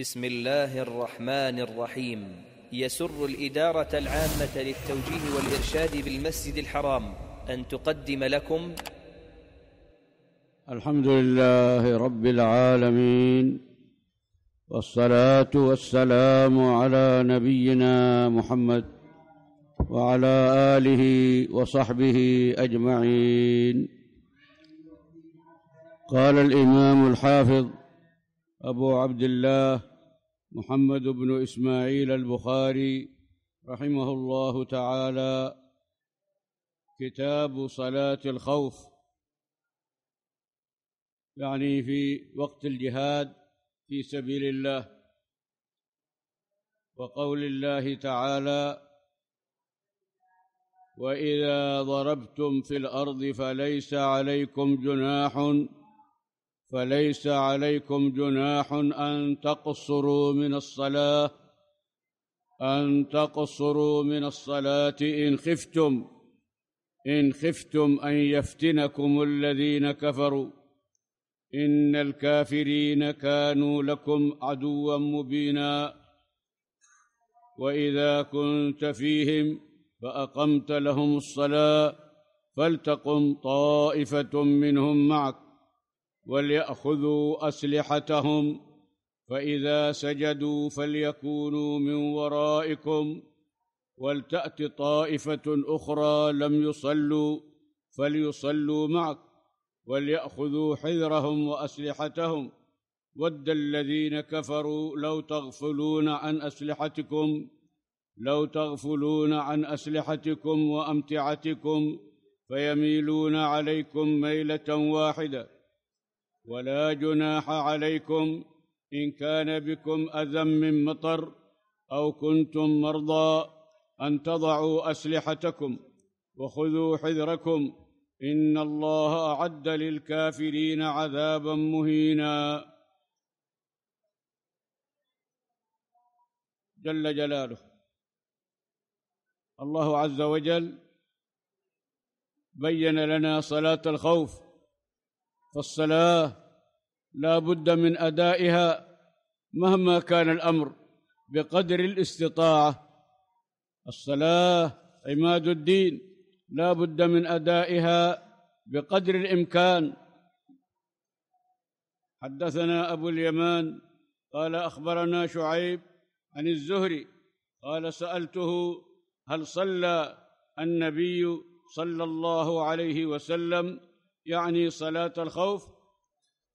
بسم الله الرحمن الرحيم يسر الإدارة العامة للتوجيه والإرشاد بالمسجد الحرام أن تقدم لكم الحمد لله رب العالمين والصلاة والسلام على نبينا محمد وعلى آله وصحبه أجمعين قال الإمام الحافظ أبو عبد الله محمد بن إسماعيل البخاري رحمه الله تعالى كتاب صلاة الخوف يعني في وقت الجهاد في سبيل الله وقول الله تعالى واذا ضربتم في الارض فليس عليكم جناح فليس عليكم جناح ان تقصروا من الصلاه ان تقصروا من الصلاه ان خفتم ان خفتم ان يفتنكم الذين كفروا ان الكافرين كانوا لكم عدوا مبينا واذا كنت فيهم فاقمت لهم الصلاه فلتقم طائفه منهم معك ولياخذوا اسلحتهم فاذا سجدوا فليكونوا من ورائكم ولتات طائفه اخرى لم يصلوا فليصلوا معك ولياخذوا حذرهم واسلحتهم ود الذين كفروا لو تغفلون عن اسلحتكم لو تغفلون عن اسلحتكم وامتعتكم فيميلون عليكم ميله واحده ولا جناح عليكم ان كان بكم اذى من مطر او كنتم مرضى ان تضعوا اسلحتكم وخذوا حذركم ان الله اعد للكافرين عذابا مهينا جل جلاله الله عز وجل بين لنا صلاه الخوف فالصلاه لا بد من ادائها مهما كان الامر بقدر الاستطاعه الصلاه عماد الدين لا بد من ادائها بقدر الامكان حدثنا ابو اليمان قال اخبرنا شعيب عن الزهري قال سالته هل صلى النبي صلى الله عليه وسلم يعني صلاة الخوف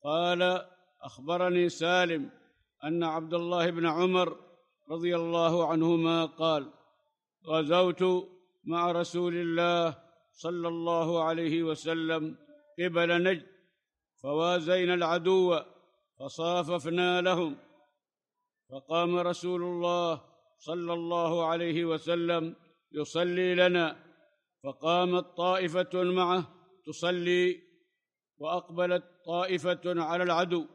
قال أخبرني سالم أن عبد الله بن عمر رضي الله عنهما قال غزوت مع رسول الله صلى الله عليه وسلم قبل نجد فوازينا العدو فصاففنا لهم فقام رسول الله صلى الله عليه وسلم يصلي لنا فقامت طائفه معه تصلي واقبلت طائفه على العدو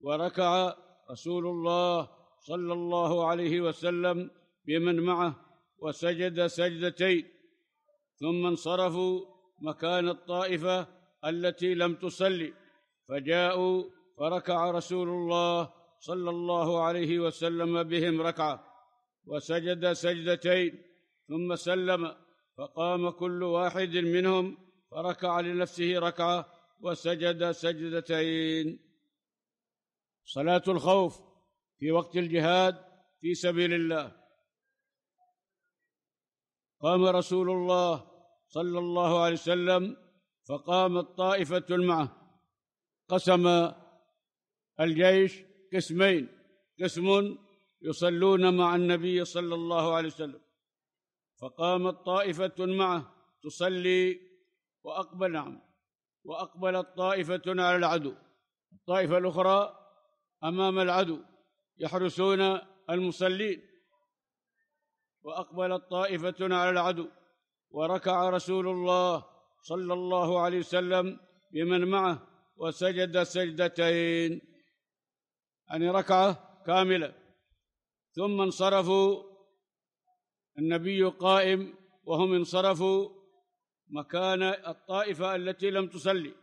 وركع رسول الله صلى الله عليه وسلم بمن معه وسجد سجدتين ثم انصرفوا مكان الطائفه التي لم تصلي فجاءوا فركع رسول الله صلى الله عليه وسلم بهم ركعه وسجد سجدتين ثم سلم فقام كل واحد منهم فركع لنفسه ركعه وسجد سجدتين صلاه الخوف في وقت الجهاد في سبيل الله قام رسول الله صلى الله عليه وسلم فقامت طائفه معه قسم الجيش قسمين قسم يصلون مع النبي صلى الله عليه وسلم فقامت طائفه معه تصلي واقبل نعم وأقبلت طائفة على العدو الطائفة الأخرى أمام العدو يحرسون المصلين وأقبلت طائفة على العدو وركع رسول الله صلى الله عليه وسلم بمن معه وسجد سجدتين يعني ركعة كاملة ثم انصرفوا النبي قائم وهم انصرفوا مكان الطائفه التي لم تصلي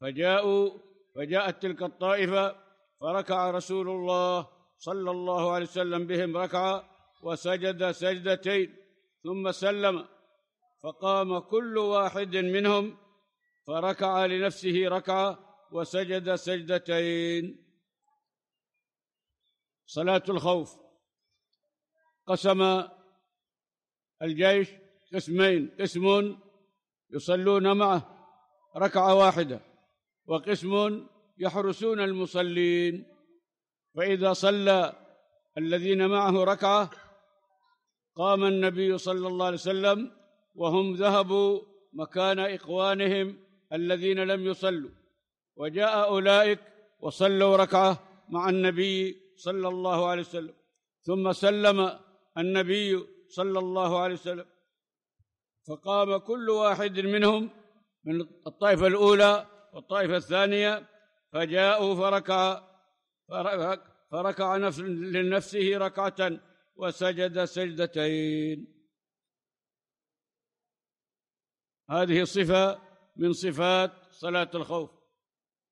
فجاءوا فجاءت تلك الطائفه فركع رسول الله صلى الله عليه وسلم بهم ركعه وسجد سجدتين ثم سلم فقام كل واحد منهم فركع لنفسه ركعه وسجد سجدتين صلاه الخوف قسم الجيش قسمين قسم يصلون معه ركعه واحده وقسم يحرسون المصلين فاذا صلى الذين معه ركعه قام النبي صلى الله عليه وسلم وهم ذهبوا مكان اخوانهم الذين لم يصلوا وجاء اولئك وصلوا ركعه مع النبي صلى الله عليه وسلم ثم سلم النبي صلى الله عليه وسلم فقام كل واحد منهم من الطائفة الأولى والطائفة الثانية فجاءوا فركع فركع نفس لنفسه ركعة وسجد سجدتين هذه صفة من صفات صلاة الخوف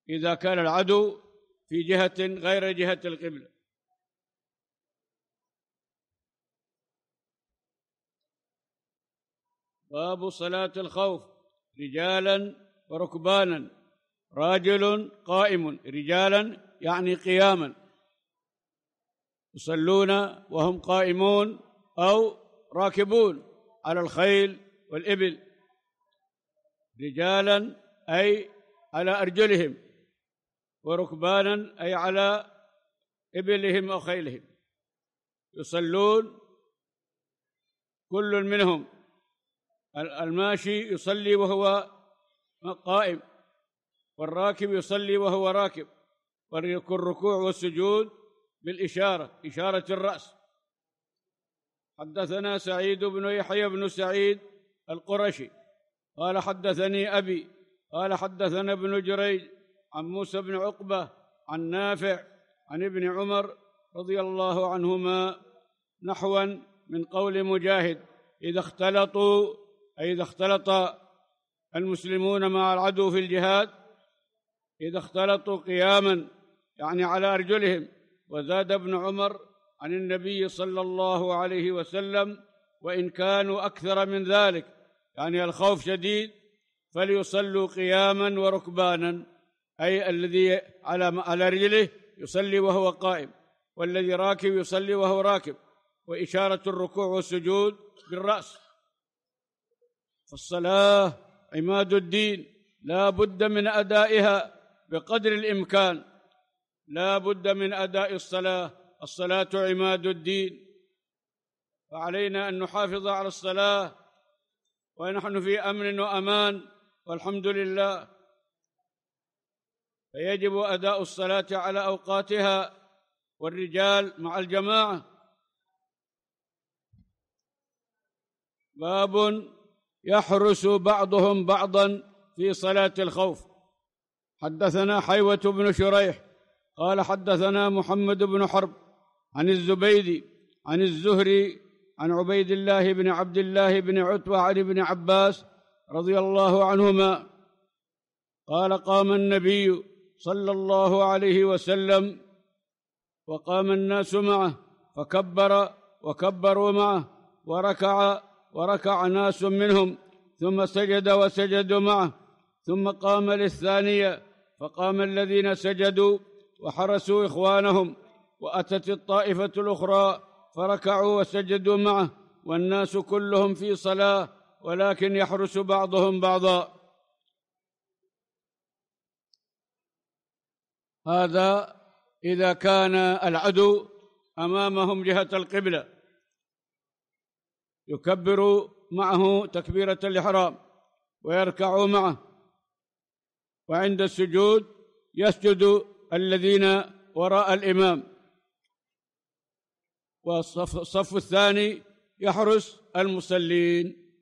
إذا كان العدو في جهة غير جهة القبلة باب صلاة الخوف رجالا وركبانا راجل قائم رجالا يعني قياما يصلون وهم قائمون أو راكبون على الخيل والإبل رجالا أي على أرجلهم وركبانا أي على إبلهم أو خيلهم يصلون كل منهم الماشي يصلي وهو قائم والراكب يصلي وهو راكب والركوع والسجود بالإشارة إشارة الرأس حدثنا سعيد بن يحيى بن سعيد القرشي قال حدثني أبي قال حدثنا ابن جريج عن موسى بن عقبة عن نافع عن ابن عمر رضي الله عنهما نحوا من قول مجاهد إذا اختلطوا أي إذا اختلط المسلمون مع العدو في الجهاد إذا اختلطوا قياما يعني على أرجلهم وزاد ابن عمر عن النبي صلى الله عليه وسلم وإن كانوا أكثر من ذلك يعني الخوف شديد فليصلوا قياما وركبانا أي الذي على على رجله يصلي وهو قائم والذي راكب يصلي وهو راكب وإشارة الركوع والسجود بالرأس فالصلاه عماد الدين لا بد من ادائها بقدر الامكان لا بد من اداء الصلاه الصلاه عماد الدين فعلينا ان نحافظ على الصلاه ونحن في امن وامان والحمد لله فيجب اداء الصلاه على اوقاتها والرجال مع الجماعه باب يحرس بعضهم بعضا في صلاة الخوف حدثنا حيوة بن شريح قال حدثنا محمد بن حرب عن الزبيدي عن الزهري عن عبيد الله بن عبد الله بن عتبة عن ابن عباس رضي الله عنهما قال قام النبي صلى الله عليه وسلم وقام الناس معه فكبر وكبروا معه وركع وركع ناس منهم ثم سجد وسجدوا معه ثم قام للثانيه فقام الذين سجدوا وحرسوا اخوانهم واتت الطائفه الاخرى فركعوا وسجدوا معه والناس كلهم في صلاه ولكن يحرس بعضهم بعضا هذا اذا كان العدو امامهم جهه القبله يكبر معه تكبيرة الإحرام ويركع معه وعند السجود يسجد الذين وراء الإمام والصف الصف الثاني يحرس المصلين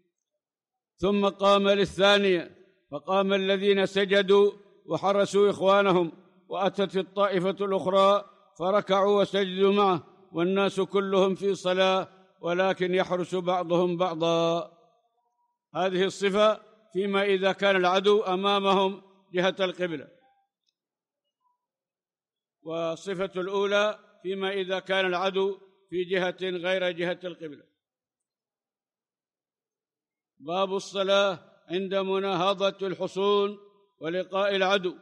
ثم قام للثانية فقام الذين سجدوا وحرسوا إخوانهم وأتت الطائفة الأخرى فركعوا وسجدوا معه والناس كلهم في صلاة ولكن يحرس بعضهم بعضا هذه الصفة فيما إذا كان العدو أمامهم جهة القبلة والصفة الأولى فيما إذا كان العدو في جهة غير جهة القبلة باب الصلاة عند مناهضة الحصون ولقاء العدو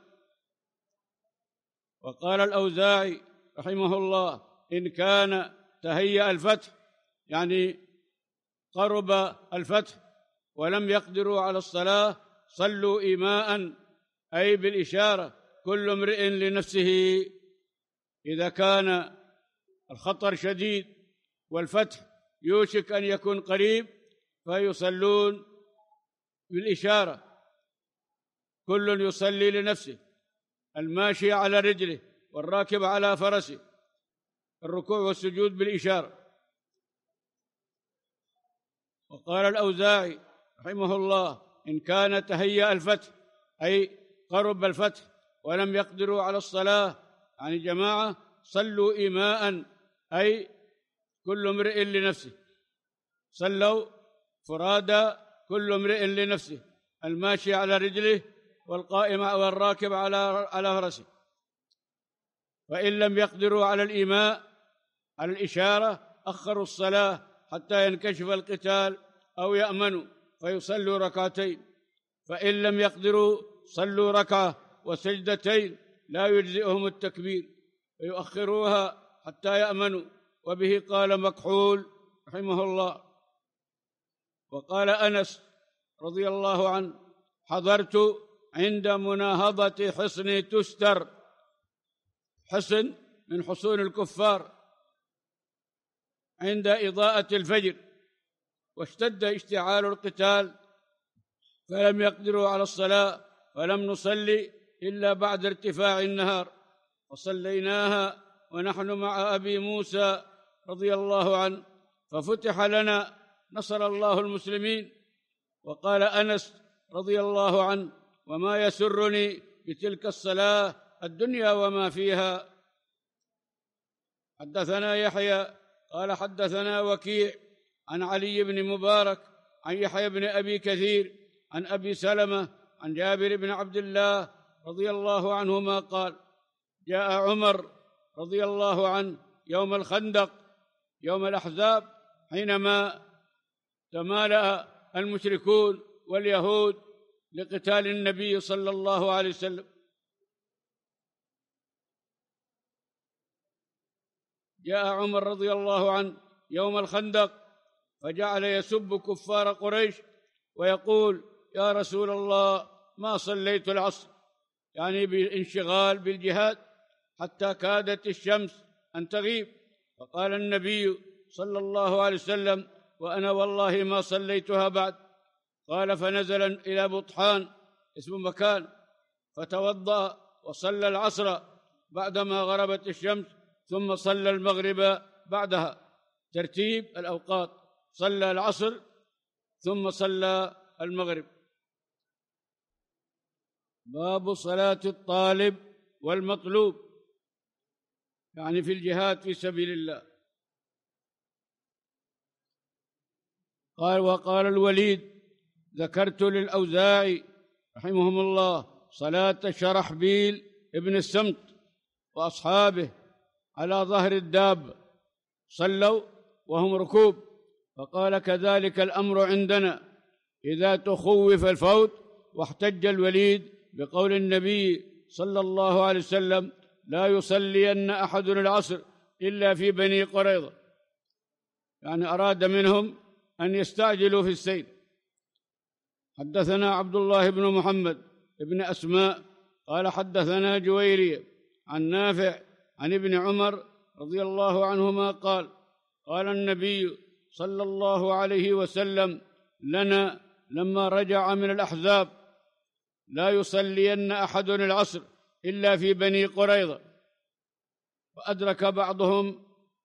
وقال الأوزاعي رحمه الله إن كان تهيأ الفتح يعني قرب الفتح ولم يقدروا على الصلاة صلوا إيماء أي بالإشارة كل امرئ لنفسه إذا كان الخطر شديد والفتح يوشك أن يكون قريب فيصلون بالإشارة كل يصلي لنفسه الماشي على رجله والراكب على فرسه الركوع والسجود بالإشارة وقال الأوزاعي رحمه الله إن كان تهيأ الفتح أي قرب الفتح ولم يقدروا على الصلاة عن يعني الجماعة صلوا إيماء أي كل امرئ لنفسه صلوا فرادى كل امرئ لنفسه الماشي على رجله والقائم والراكب على على فرسه وإن لم يقدروا على الإيماء على الإشارة أخروا الصلاة حتى ينكشف القتال أو يأمنوا فيصلوا ركعتين فإن لم يقدروا صلوا ركعة وسجدتين لا يجزئهم التكبير فيؤخروها حتى يأمنوا وبه قال مكحول رحمه الله وقال أنس رضي الله عنه حضرت عند مناهضة حصن تستر حصن من حصون الكفار عند إضاءة الفجر واشتد اشتعال القتال فلم يقدروا على الصلاة ولم نصلي إلا بعد ارتفاع النهار وصليناها ونحن مع أبي موسى رضي الله عنه ففتح لنا نصر الله المسلمين وقال أنس رضي الله عنه وما يسرني بتلك الصلاة الدنيا وما فيها حدثنا يحيى قال حدثنا وكيع عن علي بن مبارك عن يحيى بن ابي كثير عن ابي سلمه عن جابر بن عبد الله رضي الله عنهما قال جاء عمر رضي الله عنه يوم الخندق يوم الاحزاب حينما تمالا المشركون واليهود لقتال النبي صلى الله عليه وسلم جاء عمر رضي الله عنه يوم الخندق فجعل يسب كفار قريش ويقول يا رسول الله ما صليت العصر يعني بالانشغال بالجهاد حتى كادت الشمس ان تغيب فقال النبي صلى الله عليه وسلم وانا والله ما صليتها بعد قال فنزل الى بطحان اسم مكان فتوضا وصلى العصر بعدما غربت الشمس ثم صلى المغرب بعدها ترتيب الأوقات صلى العصر ثم صلى المغرب باب صلاة الطالب والمطلوب يعني في الجهاد في سبيل الله قال وقال الوليد ذكرت للأوزاعي رحمهم الله صلاة شرحبيل ابن السمت وأصحابه على ظهر الداب صلوا وهم ركوب فقال كذلك الأمر عندنا إذا تخوف الفوت واحتج الوليد بقول النبي صلى الله عليه وسلم لا يصلين أحد العصر إلا في بني قريظة يعني أراد منهم أن يستعجلوا في السير حدثنا عبد الله بن محمد بن أسماء قال حدثنا جويري عن نافع عن ابن عمر رضي الله عنهما قال قال النبي صلى الله عليه وسلم لنا لما رجع من الأحزاب لا يصلين أحد العصر إلا في بني قريظة فأدرك بعضهم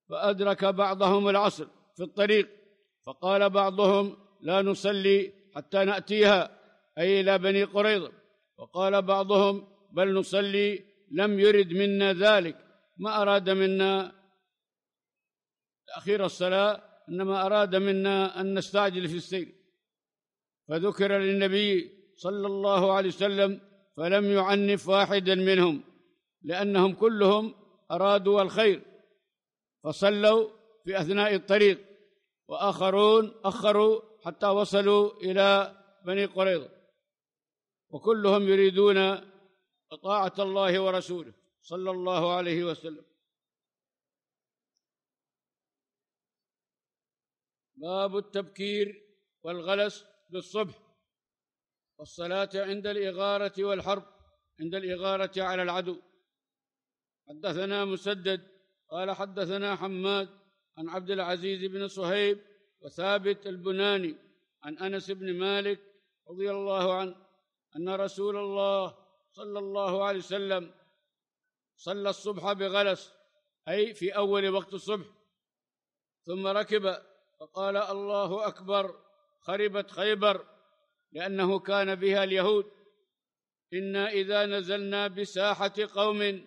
فأدرك بعضهم العصر في الطريق فقال بعضهم لا نصلي حتى نأتيها أي إلى بني قريظة وقال بعضهم بل نصلي لم يرد منا ذلك ما أراد منا تأخير الصلاة إنما أراد منا أن نستعجل في السير فذكر للنبي صلى الله عليه وسلم فلم يعنف واحدا منهم لأنهم كلهم أرادوا الخير فصلوا في أثناء الطريق وآخرون أخروا حتى وصلوا إلى بني قريظة وكلهم يريدون طاعة الله ورسوله صلى الله عليه وسلم باب التبكير والغلس بالصبح والصلاة عند الإغارة والحرب عند الإغارة على العدو حدثنا مسدد قال حدثنا حماد عن عبد العزيز بن صهيب وثابت البناني عن أنس بن مالك رضي الله عنه أن رسول الله صلى الله عليه وسلم صلى الصبح بغلس أي في أول وقت الصبح ثم ركب فقال الله أكبر خربت خيبر لأنه كان بها اليهود إنا إذا نزلنا بساحة قوم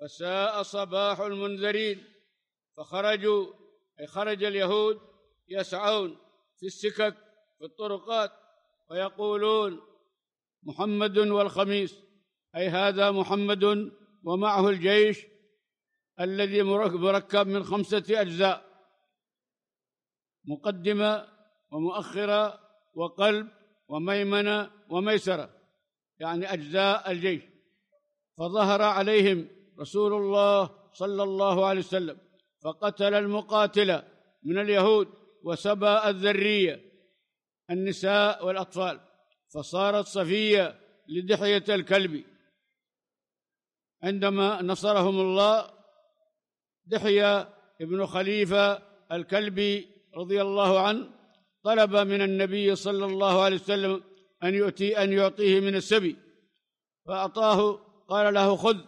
فساء صباح المنذرين فخرجوا أي خرج اليهود يسعون في السكك في الطرقات ويقولون محمد والخميس أي هذا محمد ومعه الجيش الذي مركب من خمسة أجزاء مقدمة ومؤخرة وقلب وميمنة وميسرة يعني أجزاء الجيش فظهر عليهم رسول الله صلى الله عليه وسلم فقتل المقاتلة من اليهود وسبى الذرية النساء والأطفال فصارت صفية لدحية الكلب عندما نصرهم الله دحية ابن خليفة الكلبي رضي الله عنه طلب من النبي صلى الله عليه وسلم أن يؤتي أن يعطيه من السبي فأعطاه قال له خذ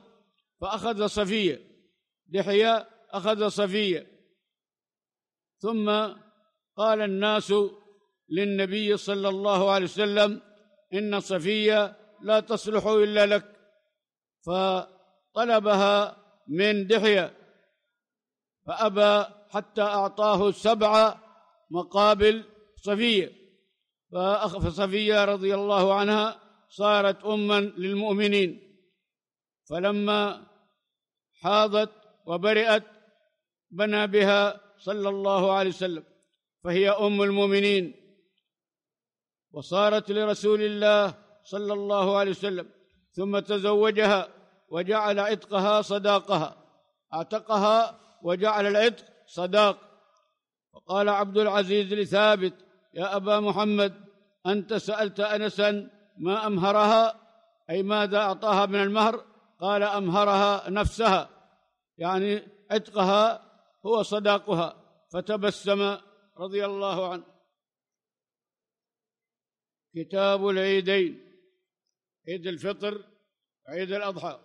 فأخذ صفية دحية أخذ صفية ثم قال الناس للنبي صلى الله عليه وسلم إن صفية لا تصلح إلا لك ف طلبها من دحية فأبى حتى أعطاه سبع مقابل صفية فصفية رضي الله عنها صارت أما للمؤمنين فلما حاضت وبرئت بنى بها صلى الله عليه وسلم فهي أم المؤمنين وصارت لرسول الله صلى الله عليه وسلم ثم تزوجها وجعل عتقها صداقها اعتقها وجعل العتق صداق وقال عبد العزيز لثابت يا ابا محمد انت سالت انسا ما امهرها اي ماذا اعطاها من المهر قال امهرها نفسها يعني عتقها هو صداقها فتبسم رضي الله عنه كتاب العيدين عيد الفطر عيد الاضحى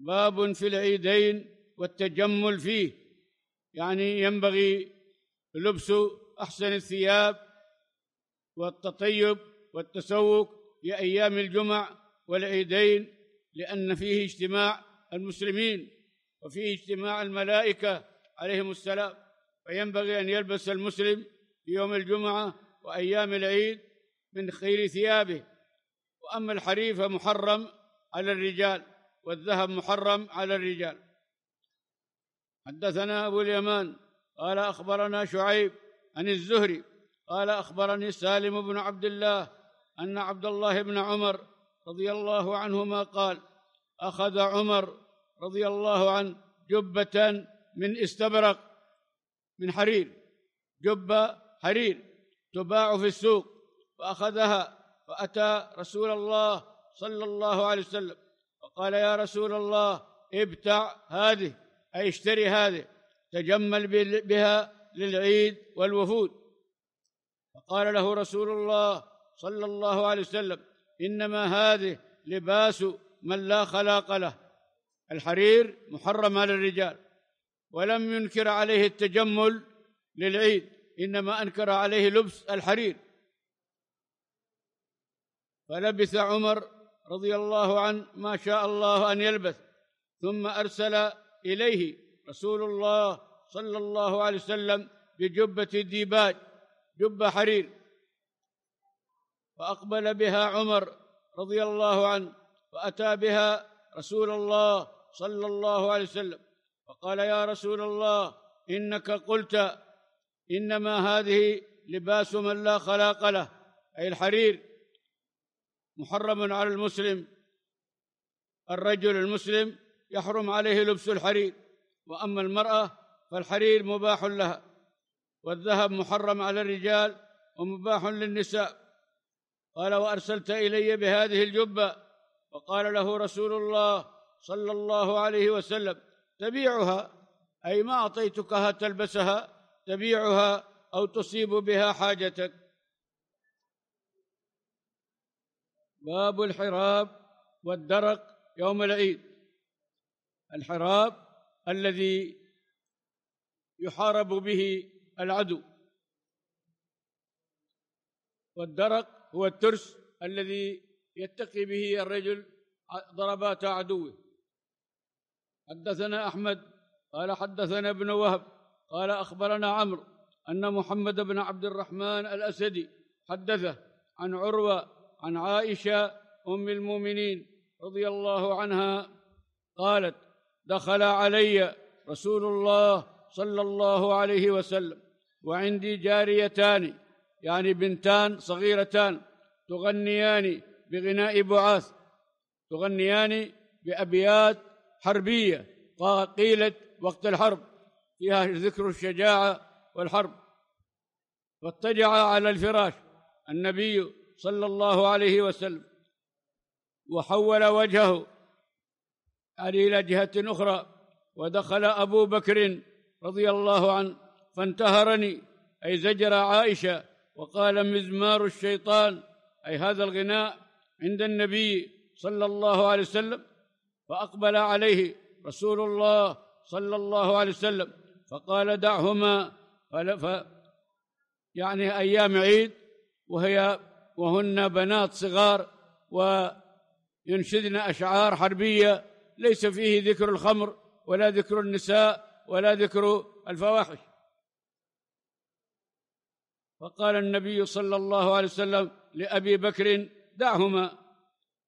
باب في العيدين والتجمل فيه يعني ينبغي لبس احسن الثياب والتطيب والتسوق في ايام الجمع والعيدين لان فيه اجتماع المسلمين وفيه اجتماع الملائكه عليهم السلام فينبغي ان يلبس المسلم في يوم الجمعه وايام العيد من خير ثيابه واما الحريف فمحرم على الرجال والذهب محرم على الرجال حدثنا أبو اليمان قال أخبرنا شعيب عن الزهري قال أخبرني سالم بن عبد الله أن عبد الله بن عمر رضي الله عنهما قال أخذ عمر رضي الله عنه جبة من استبرق من حرير جبة حرير تباع في السوق فأخذها فأتى رسول الله صلى الله عليه وسلم قال يا رسول الله ابتع هذه أي اشتري هذه تجمل بها للعيد والوفود فقال له رسول الله صلى الله عليه وسلم إنما هذه لباس من لا خلاق له الحرير محرم على الرجال ولم ينكر عليه التجمل للعيد إنما أنكر عليه لبس الحرير فلبث عمر رضي الله عنه ما شاء الله أن يلبث ثم أرسل إليه رسول الله صلى الله عليه وسلم بجبة ديباج جبة حرير فأقبل بها عمر رضي الله عنه وأتى بها رسول الله صلى الله عليه وسلم فقال يا رسول الله إنك قلت إنما هذه لباس من لا خلاق له أي الحرير محرم على المسلم الرجل المسلم يحرم عليه لبس الحرير واما المراه فالحرير مباح لها والذهب محرم على الرجال ومباح للنساء قال وارسلت الي بهذه الجبه فقال له رسول الله صلى الله عليه وسلم تبيعها اي ما اعطيتكها تلبسها تبيعها او تصيب بها حاجتك باب الحراب والدرق يوم العيد الحراب الذي يحارب به العدو والدرق هو الترس الذي يتقي به الرجل ضربات عدوه حدثنا احمد قال حدثنا ابن وهب قال اخبرنا عمرو ان محمد بن عبد الرحمن الاسدي حدثه عن عروه عن عائشه ام المؤمنين رضي الله عنها قالت دخل علي رسول الله صلى الله عليه وسلم وعندي جاريتان يعني بنتان صغيرتان تغنيان بغناء بعاث تغنيان بأبيات حربية قيلت وقت الحرب فيها ذكر الشجاعة والحرب فاتجع على الفراش النبي صلى الله عليه وسلم وحول وجهه إلى جهة أخرى ودخل أبو بكر رضي الله عنه فانتهرني أي زجر عائشة وقال مزمار الشيطان أي هذا الغناء عند النبي صلى الله عليه وسلم فأقبل عليه رسول الله صلى الله عليه وسلم فقال دعهما يعني أيام عيد وهي وهن بنات صغار وينشدن أشعار حربية ليس فيه ذكر الخمر ولا ذكر النساء ولا ذكر الفواحش فقال النبي صلى الله عليه وسلم لأبي بكر دعهما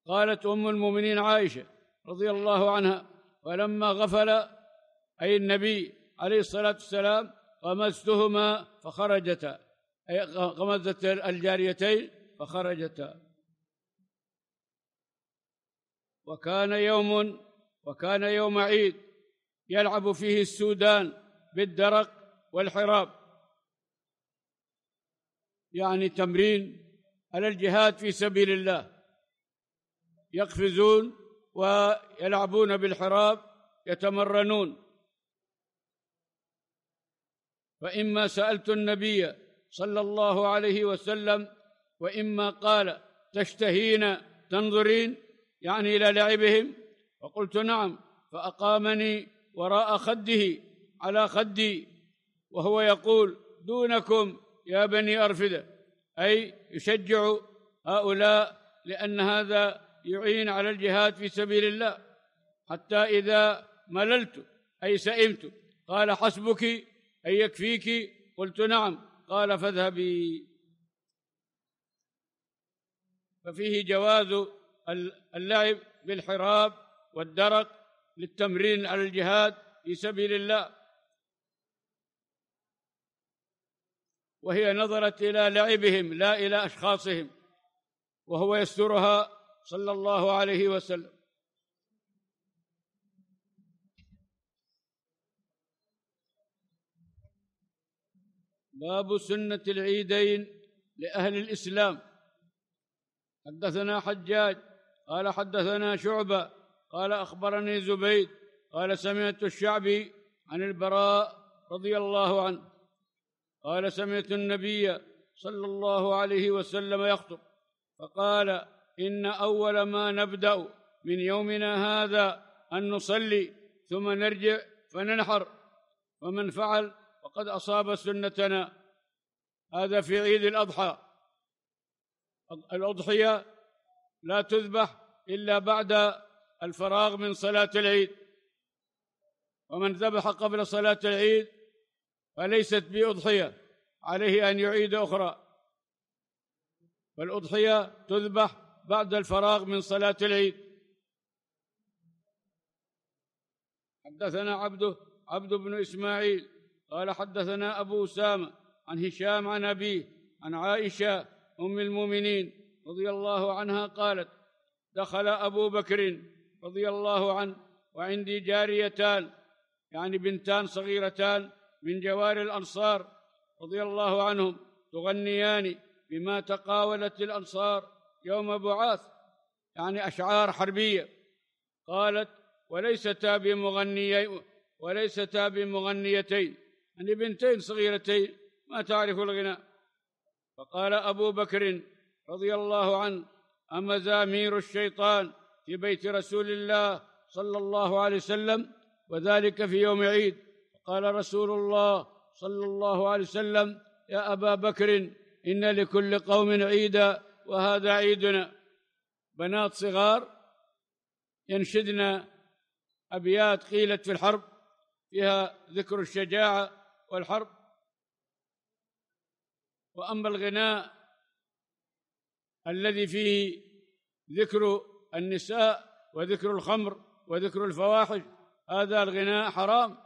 قالت أم المؤمنين عائشة رضي الله عنها ولما غفل أي النبي عليه الصلاة والسلام غمزتهما فخرجتا أي غمزت الجاريتين فخرجتا وكان يوم وكان يوم عيد يلعب فيه السودان بالدرق والحراب يعني تمرين على الجهاد في سبيل الله يقفزون ويلعبون بالحراب يتمرنون فإما سألت النبي صلى الله عليه وسلم وإما قال تشتهين تنظرين يعني إلى لعبهم فقلت نعم فأقامني وراء خده على خدي وهو يقول دونكم يا بني أرفدة أي يشجع هؤلاء لأن هذا يعين على الجهاد في سبيل الله حتى إذا مللت أي سئمت قال حسبك أي يكفيك قلت نعم قال فاذهبي ففيه جواز اللعب بالحراب والدرق للتمرين على الجهاد في سبيل الله وهي نظرت الى لعبهم لا الى اشخاصهم وهو يسترها صلى الله عليه وسلم باب سنه العيدين لاهل الاسلام حدثنا حجاج قال حدثنا شعبة قال أخبرني زبيد قال سمعت الشعبي عن البراء رضي الله عنه قال سمعت النبي صلى الله عليه وسلم يخطب فقال إن أول ما نبدأ من يومنا هذا أن نصلي ثم نرجع فننحر ومن فعل فقد أصاب سنتنا هذا في عيد الأضحى الأضحية لا تذبح إلا بعد الفراغ من صلاة العيد ومن ذبح قبل صلاة العيد فليست بأضحية عليه أن يعيد أخرى فالأضحية تذبح بعد الفراغ من صلاة العيد حدثنا عبده عبد بن إسماعيل قال حدثنا أبو أسامة عن هشام عن أبيه عن عائشة أم المؤمنين رضي الله عنها قالت دخل أبو بكر رضي الله عنه وعندي جاريتان يعني بنتان صغيرتان من جوار الأنصار رضي الله عنهم تغنيان بما تقاولت الأنصار يوم بعاث يعني أشعار حربية قالت وليستا بمغنيين وليستا بمغنيتين يعني بنتين صغيرتين ما تعرف الغناء فقال أبو بكر رضي الله عنه أمزامير الشيطان في بيت رسول الله صلى الله عليه وسلم وذلك في يوم عيد قال رسول الله صلى الله عليه وسلم يا أبا بكر إن لكل قوم عيدا وهذا عيدنا بنات صغار ينشدن أبيات قيلت في الحرب فيها ذكر الشجاعة والحرب وأما الغناء الذي فيه ذكر النساء وذكر الخمر وذكر الفواحش هذا الغناء حرام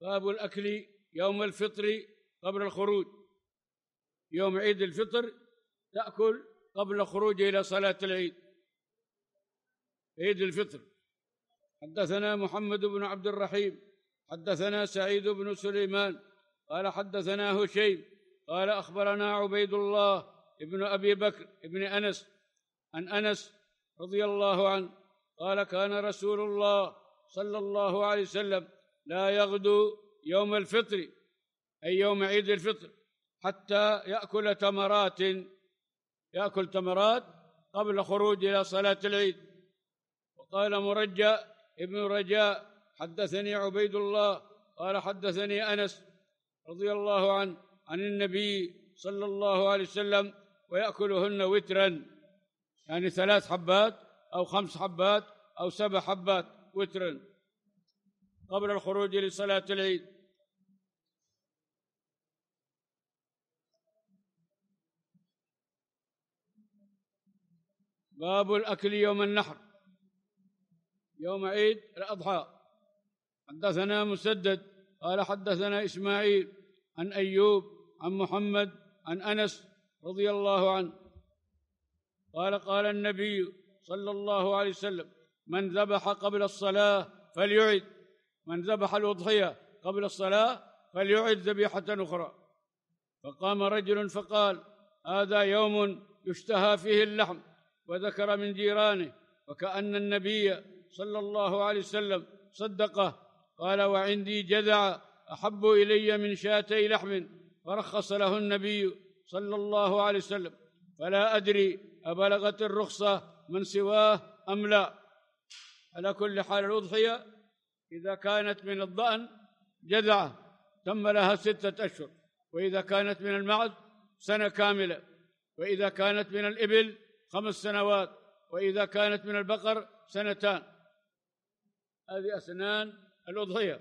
باب الأكل يوم الفطر قبل الخروج يوم عيد الفطر تأكل قبل الخروج إلى صلاة العيد عيد الفطر حدثنا محمد بن عبد الرحيم حدثنا سعيد بن سليمان قال حدثنا هشيم قال أخبرنا عبيد الله ابن أبي بكر ابن أنس عن أنس رضي الله عنه قال كان رسول الله صلى الله عليه وسلم لا يغدو يوم الفطر أي يوم عيد الفطر حتى يأكل تمرات يأكل تمرات قبل خروج إلى صلاة العيد وقال مرجى ابن رجاء حدثني عبيد الله قال حدثني انس رضي الله عنه عن النبي صلى الله عليه وسلم وياكلهن وترا يعني ثلاث حبات او خمس حبات او سبع حبات وترا قبل الخروج لصلاه العيد باب الاكل يوم النحر يوم عيد الاضحى حدثنا مسدد قال حدثنا إسماعيل عن أيوب عن محمد عن أنس رضي الله عنه قال قال النبي صلى الله عليه وسلم من ذبح قبل الصلاة فليعد من ذبح الأضحية قبل الصلاة فليعد ذبيحة أخرى فقام رجل فقال هذا يوم يشتهى فيه اللحم وذكر من جيرانه وكأن النبي صلى الله عليه وسلم صدقه قال وعندي جذع أحب إلي من شاتي لحم فرخص له النبي صلى الله عليه وسلم فلا أدري أبلغت الرخصة من سواه أم لا على كل حال الأضحية إذا كانت من الضأن جذعة تم لها ستة أشهر وإذا كانت من المعز سنة كاملة وإذا كانت من الإبل خمس سنوات وإذا كانت من البقر سنتان هذه أسنان الأضحية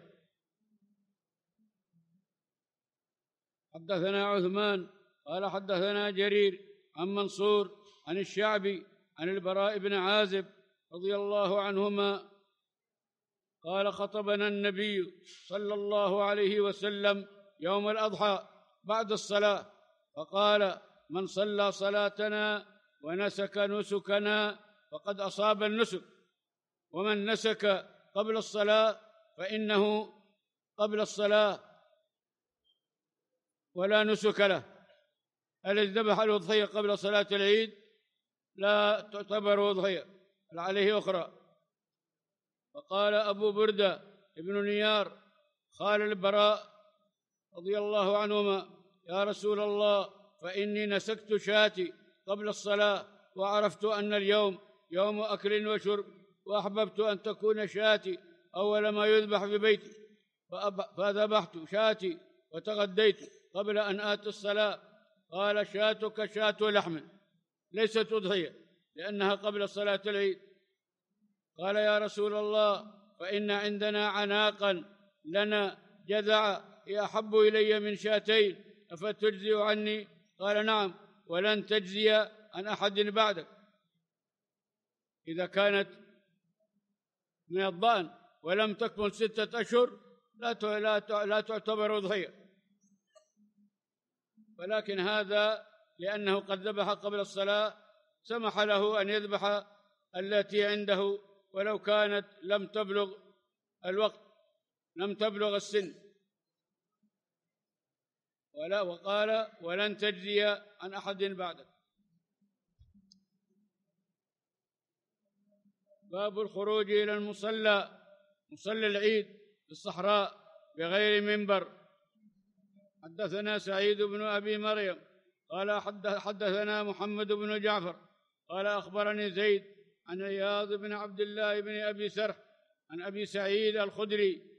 حدثنا عثمان قال حدثنا جرير عن منصور عن الشعبي عن البراء بن عازب رضي الله عنهما قال خطبنا النبي صلى الله عليه وسلم يوم الأضحى بعد الصلاة فقال من صلى صلاتنا ونسك نسكنا فقد أصاب النسك ومن نسك قبل الصلاة فإنه قبل الصلاة ولا نسك له الذي ذبح الأضحية قبل صلاة العيد لا تعتبر أضحية عليه أخرى فقال أبو بردة ابن نيار خال البراء رضي الله عنهما يا رسول الله فإني نسكت شاتي قبل الصلاة وعرفت أن اليوم يوم أكل وشرب وأحببت أن تكون شاتي أول ما يذبح في بيتي فذبحت شاتي وتغديت قبل أن آتي الصلاة قال شاتك شاة لحم ليست أضحية لأنها قبل صلاة العيد قال يا رسول الله فإن عندنا عناقا لنا جذع أحب إلي من شاتين أفتجزي عني قال نعم ولن تجزي عن أحد بعدك إذا كانت من الضأن ولم تكمل ستة أشهر لا لا تعتبر ضحية ولكن هذا لأنه قد ذبح قبل الصلاة سمح له أن يذبح التي عنده ولو كانت لم تبلغ الوقت لم تبلغ السن ولا وقال ولن تجزي عن أحد بعدك باب الخروج إلى المصلى نصلي العيد في الصحراء بغير منبر حدثنا سعيد بن أبي مريم قال حدثنا محمد بن جعفر قال أخبرني زيد عن عياض بن عبد الله بن أبي سرح عن أبي سعيد الخدري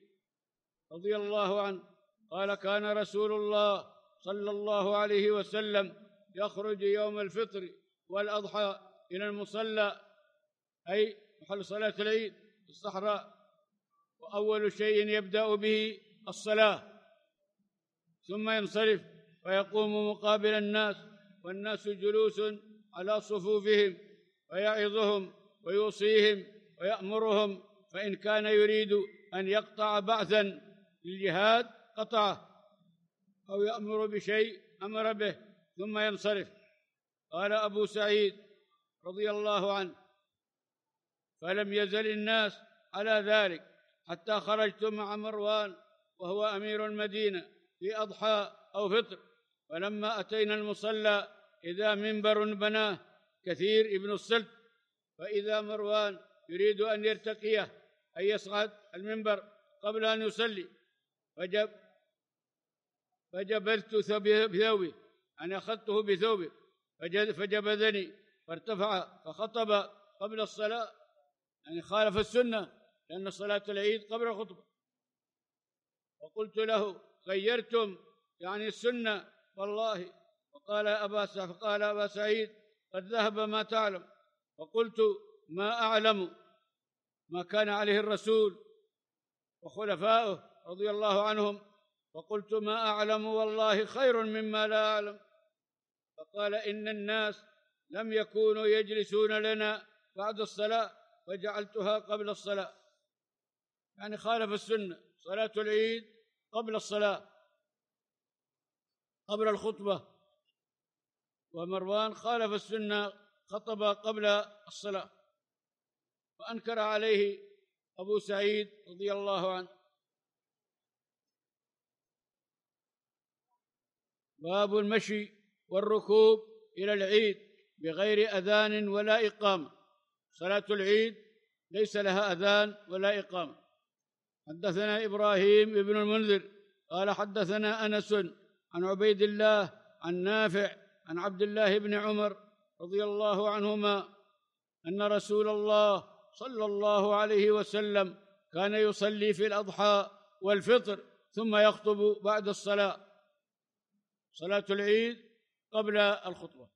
رضي الله عنه قال كان رسول الله صلى الله عليه وسلم يخرج يوم الفطر والأضحى إلى المصلى أي محل صلاة العيد في الصحراء واول شيء يبدا به الصلاه ثم ينصرف ويقوم مقابل الناس والناس جلوس على صفوفهم ويعظهم ويوصيهم ويامرهم فان كان يريد ان يقطع بعثا للجهاد قطعه او يامر بشيء امر به ثم ينصرف قال ابو سعيد رضي الله عنه فلم يزل الناس على ذلك حتى خرجت مع مروان وهو أمير المدينة في أضحى أو فطر ولما أتينا المصلى إذا منبر بناه كثير ابن السلط فإذا مروان يريد أن يرتقيه أن يصعد المنبر قبل أن يصلي فجب فجبلت بثوبي أنا أخذته بثوبي فجبذني فارتفع فخطب قبل الصلاة يعني خالف السنة لأن صلاة العيد قبل الخطبة وقلت له غيرتم يعني السنة والله فقال أبا فقال أبا سعيد قد ذهب ما تعلم فقلت ما أعلم ما كان عليه الرسول وخلفاؤه رضي الله عنهم فقلت ما أعلم والله خير مما لا أعلم فقال إن الناس لم يكونوا يجلسون لنا بعد الصلاة فجعلتها قبل الصلاة يعني خالف السنة صلاة العيد قبل الصلاة قبل الخطبة ومروان خالف السنة خطب قبل الصلاة وأنكر عليه أبو سعيد رضي الله عنه باب المشي والركوب إلى العيد بغير أذان ولا إقامة صلاة العيد ليس لها أذان ولا إقامة حدثنا ابراهيم بن المنذر قال حدثنا انس عن عبيد الله عن نافع عن عبد الله بن عمر رضي الله عنهما ان رسول الله صلى الله عليه وسلم كان يصلي في الاضحى والفطر ثم يخطب بعد الصلاه صلاه العيد قبل الخطبه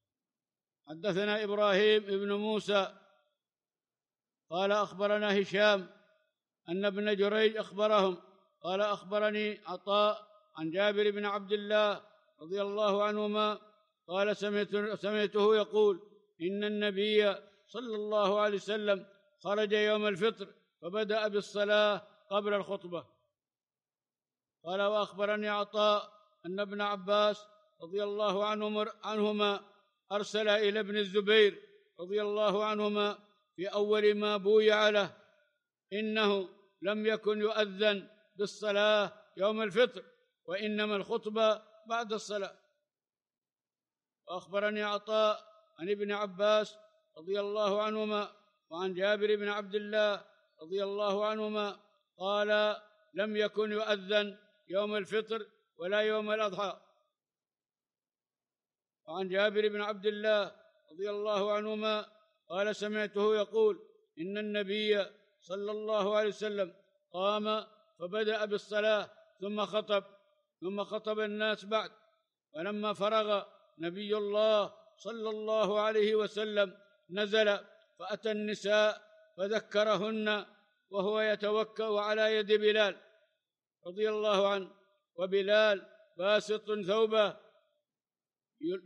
حدثنا ابراهيم بن موسى قال اخبرنا هشام أن ابن جريج أخبرهم قال أخبرني عطاء عن جابر بن عبد الله رضي الله عنهما قال سمعت سمعته يقول إن النبي صلى الله عليه وسلم خرج يوم الفطر فبدأ بالصلاة قبل الخطبة قال وأخبرني عطاء أن ابن عباس رضي الله عنهما أرسل إلى ابن الزبير رضي الله عنهما في أول ما بويع له إنه لم يكن يؤذن بالصلاة يوم الفطر وإنما الخطبة بعد الصلاة وأخبرني عطاء عن ابن عباس رضي الله عنهما وعن جابر بن عبد الله رضي الله عنهما قال لم يكن يؤذن يوم الفطر ولا يوم الأضحى وعن جابر بن عبد الله رضي الله عنهما قال سمعته يقول إن النبي صلى الله عليه وسلم قام فبدأ بالصلاة ثم خطب ثم خطب الناس بعد ولما فرغ نبي الله صلى الله عليه وسلم نزل فأتى النساء فذكرهن وهو يتوكأ على يد بلال رضي الله عنه وبلال باسط ثوبه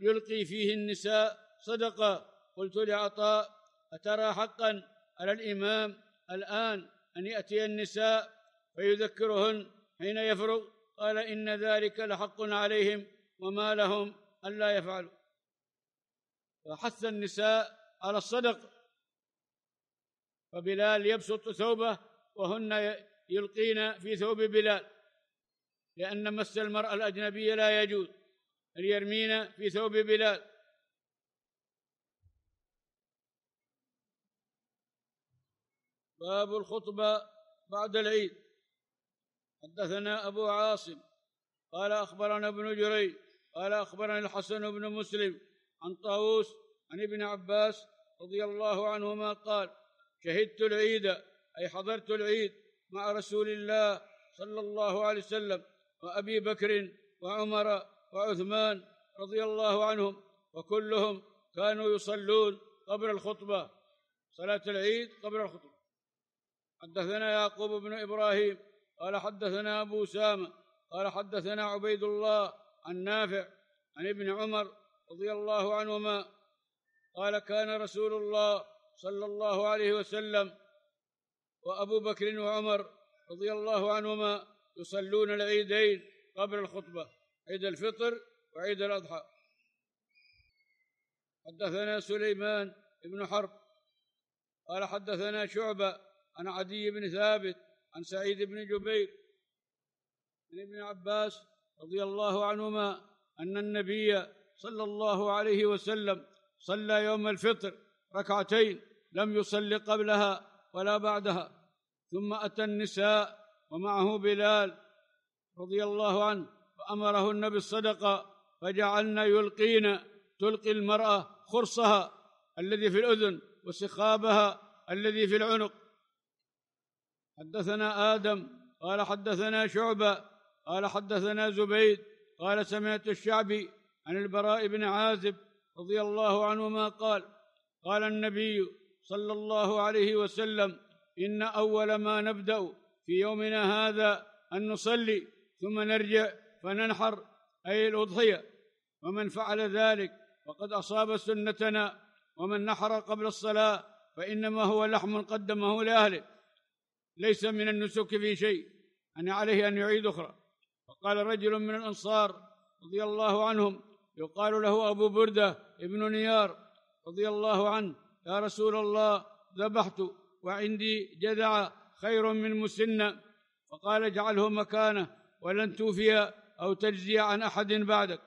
يلقي فيه النساء صدقه قلت لعطاء أترى حقا على الإمام الآن أن يأتي النساء فيذكرهن حين يفرغ قال إن ذلك لحق عليهم وما لهم ألا يفعلوا فحث النساء على الصدق فبلال يبسط ثوبه وهن يلقين في ثوب بلال لأن مس المرأة الأجنبية لا يجوز أن يرمين في ثوب بلال باب الخطبة بعد العيد حدثنا أبو عاصم قال أخبرنا ابن جريج قال أخبرنا الحسن بن مسلم عن طاووس عن ابن عباس رضي الله عنهما قال شهدت العيد أي حضرت العيد مع رسول الله صلى الله عليه وسلم وأبي بكر وعمر وعثمان رضي الله عنهم وكلهم كانوا يصلون قبل الخطبة صلاة العيد قبل الخطبة حدثنا يعقوب بن ابراهيم قال حدثنا ابو اسامه قال حدثنا عبيد الله عن نافع عن ابن عمر رضي الله عنهما قال كان رسول الله صلى الله عليه وسلم وابو بكر وعمر رضي الله عنهما يصلون العيدين قبل الخطبه عيد الفطر وعيد الاضحى حدثنا سليمان بن حرب قال حدثنا شعبه عن عدي بن ثابت عن سعيد بن جبير عن ابن عباس رضي الله عنهما ان النبي صلى الله عليه وسلم صلى يوم الفطر ركعتين لم يصل قبلها ولا بعدها ثم اتى النساء ومعه بلال رضي الله عنه فامرهن بالصدقه فجعلن يلقين تلقي المراه خرصها الذي في الاذن وسخابها الذي في العنق حدثنا آدم قال حدثنا شعبة قال حدثنا زبيد قال سمعت الشعبي عن البراء بن عازب رضي الله عنهما قال قال النبي صلى الله عليه وسلم إن أول ما نبدأ في يومنا هذا أن نصلي ثم نرجع فننحر أي الأضحية ومن فعل ذلك فقد أصاب سنتنا ومن نحر قبل الصلاة فإنما هو لحم قدمه لأهله ليس من النسك في شيء أن عليه أن يعيد أخرى وقال رجل من الأنصار رضي الله عنهم يقال له أبو بردة ابن نيار رضي الله عنه يا رسول الله ذبحت وعندي جذع خير من مسنة فقال اجعله مكانه ولن توفي أو تجزي عن أحد بعدك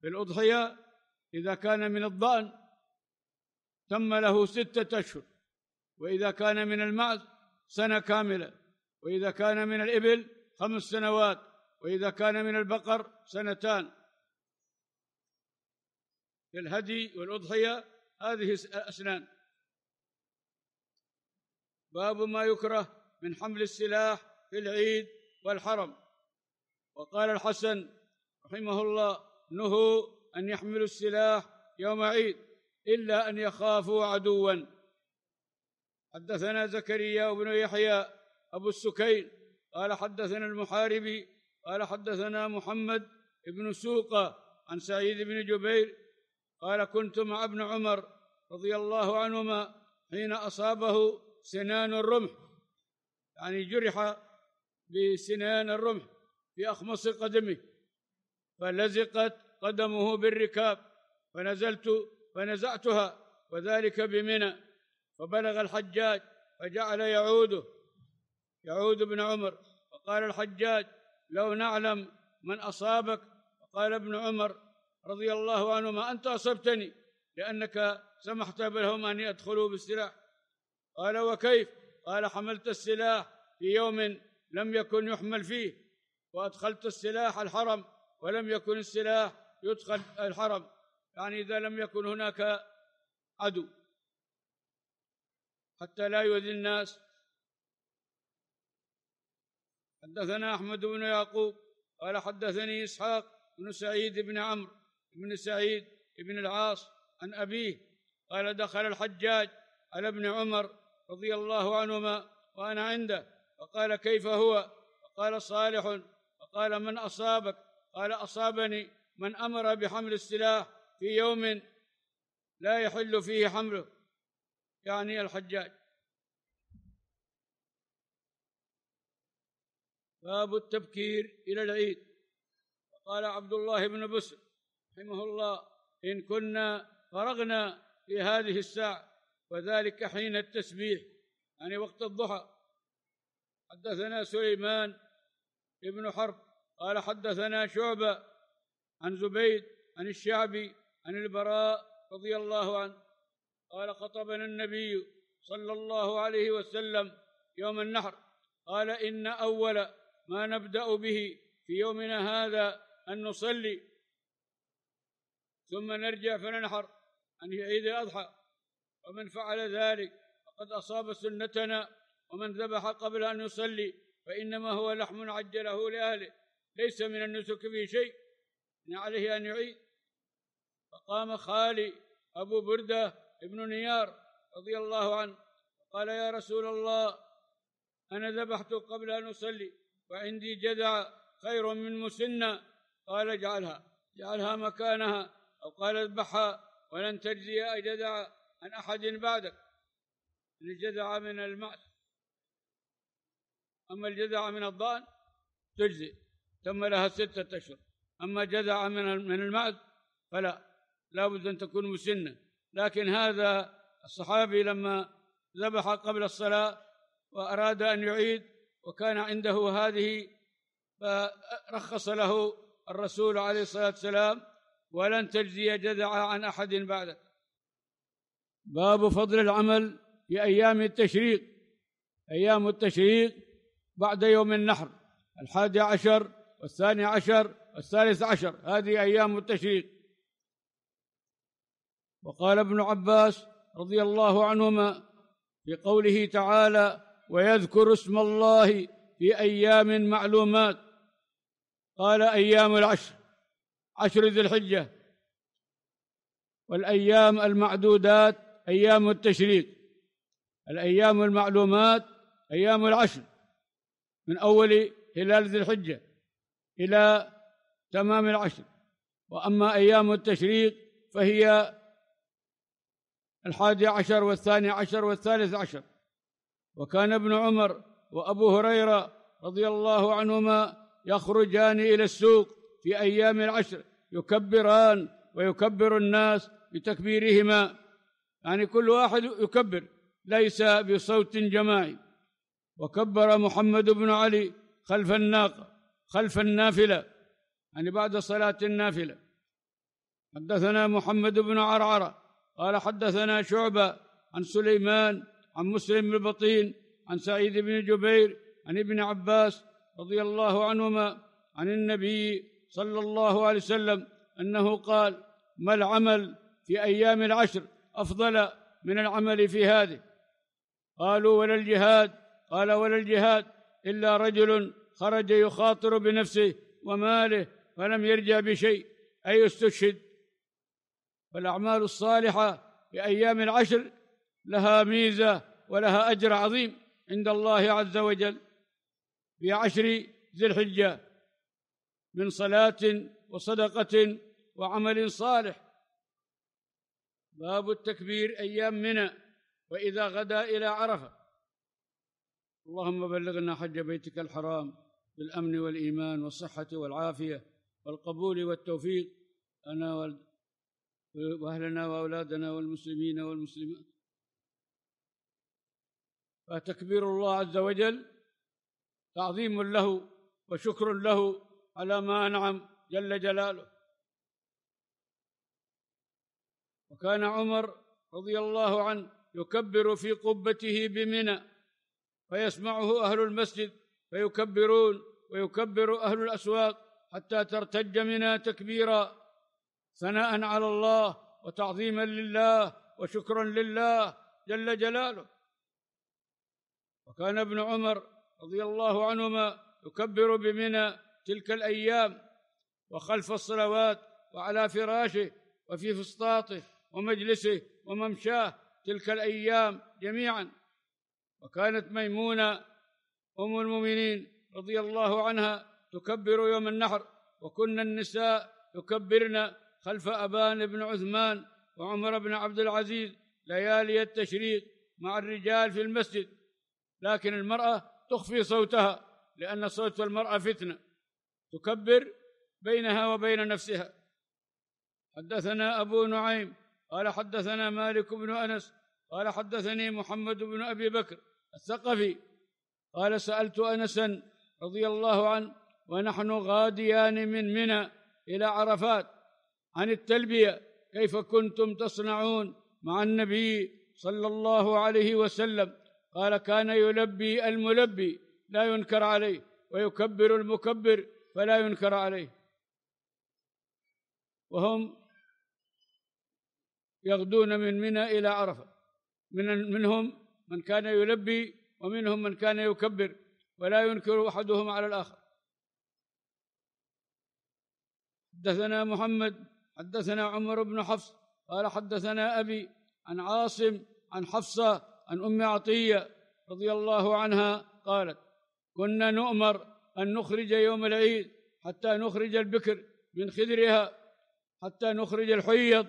في الأضحية إذا كان من الضأن تم له ستة أشهر وإذا كان من المعز سنة كاملة وإذا كان من الإبل خمس سنوات وإذا كان من البقر سنتان الهدي والأضحية هذه أسنان باب ما يكره من حمل السلاح في العيد والحرم وقال الحسن رحمه الله نهوا أن يحملوا السلاح يوم عيد إلا أن يخافوا عدواً حدثنا زكريا بن يحيى أبو السكين قال حدثنا المحاربي قال حدثنا محمد بن سوقة عن سعيد بن جبير قال كنت مع ابن عمر رضي الله عنهما حين أصابه سنان الرمح يعني جرح بسنان الرمح في أخمص قدمه فلزقت قدمه بالركاب فنزلت فنزعتها وذلك بمنى فبلغ الحجاج فجعل يعوده يعود ابن عمر فقال الحجاج لو نعلم من أصابك فقال ابن عمر رضي الله عنهما أنت أصبتني لأنك سمحت لهم أن يدخلوا بالسلاح قال وكيف قال حملت السلاح في يوم لم يكن يحمل فيه وأدخلت السلاح الحرم ولم يكن السلاح يدخل الحرم يعني إذا لم يكن هناك عدو حتى لا يؤذي الناس حدثنا أحمد بن يعقوب قال حدثني إسحاق بن سعيد بن عمرو بن سعيد بن العاص عن أبيه قال دخل الحجاج على ابن عمر رضي الله عنهما وأنا عنده فقال كيف هو فقال صالح فقال من أصابك قال أصابني من أمر بحمل السلاح في يوم لا يحل فيه حمله يعني الحجاج باب التبكير إلى العيد وقال عبد الله بن بسر رحمه الله إن كنا فرغنا في هذه الساعة وذلك حين التسبيح يعني وقت الضحى حدثنا سليمان بن حرب قال حدثنا شعبة عن زبيد عن الشعبي عن البراء رضي الله عنه قال خطبنا النبي صلى الله عليه وسلم يوم النحر قال إن أول ما نبدأ به في يومنا هذا أن نصلي ثم نرجع فننحر أن يعيد الأضحى ومن فعل ذلك فقد أصاب سنتنا ومن ذبح قبل أن يصلي فإنما هو لحم عجله لأهله ليس من النسك فيه شيء إن عليه أن يعيد فقام خالي أبو بردة ابن نيار رضي الله عنه قال يا رسول الله أنا ذبحت قبل أن أصلي وعندي جذع خير من مسنة قال اجعلها اجعلها مكانها أو قال اذبحها ولن تجزي جذع عن أحد بعدك الجذع من المعز أما الجذع من الضأن تجزي تم لها ستة أشهر أما جذع من من المعز فلا لابد أن تكون مسنة لكن هذا الصحابي لما ذبح قبل الصلاة وأراد أن يعيد وكان عنده هذه فرخص له الرسول عليه الصلاة والسلام ولن تجزي جزعا عن أحد بعدك باب فضل العمل في أيام التشريق أيام التشريق بعد يوم النحر الحادي عشر والثاني عشر والثالث عشر هذه أيام التشريق وقال ابن عباس رضي الله عنهما في قوله تعالى ويذكر اسم الله في ايام معلومات قال ايام العشر عشر ذي الحجه والايام المعدودات ايام التشريق الايام المعلومات ايام العشر من اول هلال ذي الحجه الى تمام العشر واما ايام التشريق فهي الحادي عشر والثاني عشر والثالث عشر وكان ابن عمر وأبو هريرة رضي الله عنهما يخرجان إلى السوق في أيام العشر يكبران ويكبر الناس بتكبيرهما يعني كل واحد يكبر ليس بصوت جماعي وكبر محمد بن علي خلف الناقة خلف النافلة يعني بعد صلاة النافلة حدثنا محمد بن عرعرة قال حدثنا شعبة عن سليمان عن مسلم بن بطين عن سعيد بن جبير عن ابن عباس رضي الله عنهما عن النبي صلى الله عليه وسلم أنه قال ما العمل في أيام العشر أفضل من العمل في هذه قالوا ولا الجهاد قال ولا الجهاد إلا رجل خرج يخاطر بنفسه وماله فلم يرجع بشيء أي استشهد فالأعمال الصالحة في أيام العشر لها ميزة ولها أجر عظيم عند الله عز وجل في عشر ذي الحجة من صلاة وصدقة وعمل صالح باب التكبير أيام منى وإذا غدا إلى عرفة اللهم بلغنا حج بيتك الحرام بالأمن والإيمان والصحة والعافية والقبول والتوفيق أنا وأهلنا وأولادنا والمسلمين والمسلمات فتكبير الله عز وجل تعظيم له وشكر له على ما أنعم جل جلاله وكان عمر رضي الله عنه يكبر في قبته بمنى فيسمعه أهل المسجد فيكبرون ويكبر أهل الأسواق حتى ترتج منى تكبيرا ثناء على الله وتعظيما لله وشكرا لله جل جلاله وكان ابن عمر رضي الله عنهما يكبر بمنى تلك الايام وخلف الصلوات وعلى فراشه وفي فسطاطه ومجلسه وممشاه تلك الايام جميعا وكانت ميمونه ام المؤمنين رضي الله عنها تكبر يوم النحر وكنا النساء يكبرن خلف أبان بن عثمان وعمر بن عبد العزيز ليالي التشريق مع الرجال في المسجد لكن المرأة تخفي صوتها لأن صوت المرأة فتنة تكبر بينها وبين نفسها حدثنا أبو نعيم قال حدثنا مالك بن أنس قال حدثني محمد بن أبي بكر الثقفي قال سألت أنسا رضي الله عنه ونحن غاديان من منى إلى عرفات عن التلبيه كيف كنتم تصنعون مع النبي صلى الله عليه وسلم قال كان يلبي الملبي لا ينكر عليه ويكبر المكبر فلا ينكر عليه وهم يغدون من منى الى عرفه من منهم من كان يلبي ومنهم من كان يكبر ولا ينكر احدهم على الاخر حدثنا محمد حدثنا عمر بن حفص قال حدثنا أبي عن عاصم عن حفصة عن أم عطية رضي الله عنها قالت كنا نؤمر أن نخرج يوم العيد حتى نخرج البكر من خدرها حتى نخرج الحيض